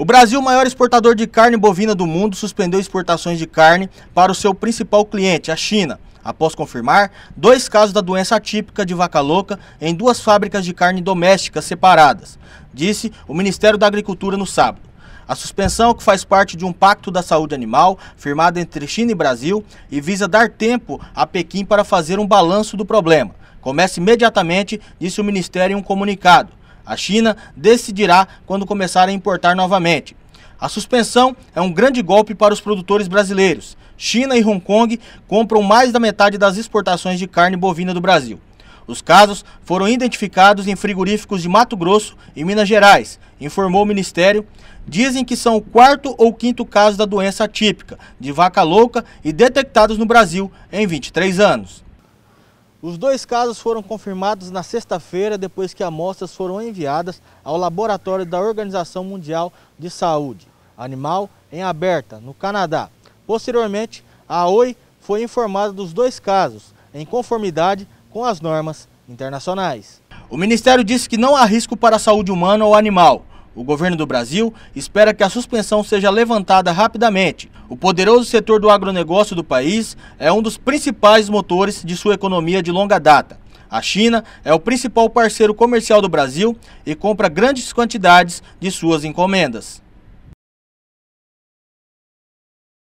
O Brasil, maior exportador de carne bovina do mundo, suspendeu exportações de carne para o seu principal cliente, a China, após confirmar dois casos da doença atípica de vaca louca em duas fábricas de carne doméstica separadas, disse o Ministério da Agricultura no sábado. A suspensão, que faz parte de um pacto da saúde animal firmado entre China e Brasil e visa dar tempo a Pequim para fazer um balanço do problema. Começa imediatamente, disse o Ministério em um comunicado. A China decidirá quando começar a importar novamente. A suspensão é um grande golpe para os produtores brasileiros. China e Hong Kong compram mais da metade das exportações de carne bovina do Brasil. Os casos foram identificados em frigoríficos de Mato Grosso e Minas Gerais, informou o Ministério. Dizem que são o quarto ou quinto caso da doença atípica de vaca louca e detectados no Brasil em 23 anos. Os dois casos foram confirmados na sexta-feira, depois que amostras foram enviadas ao laboratório da Organização Mundial de Saúde, animal em aberta, no Canadá. Posteriormente, a OI foi informada dos dois casos, em conformidade com as normas internacionais. O Ministério disse que não há risco para a saúde humana ou animal. O governo do Brasil espera que a suspensão seja levantada rapidamente. O poderoso setor do agronegócio do país é um dos principais motores de sua economia de longa data. A China é o principal parceiro comercial do Brasil e compra grandes quantidades de suas encomendas.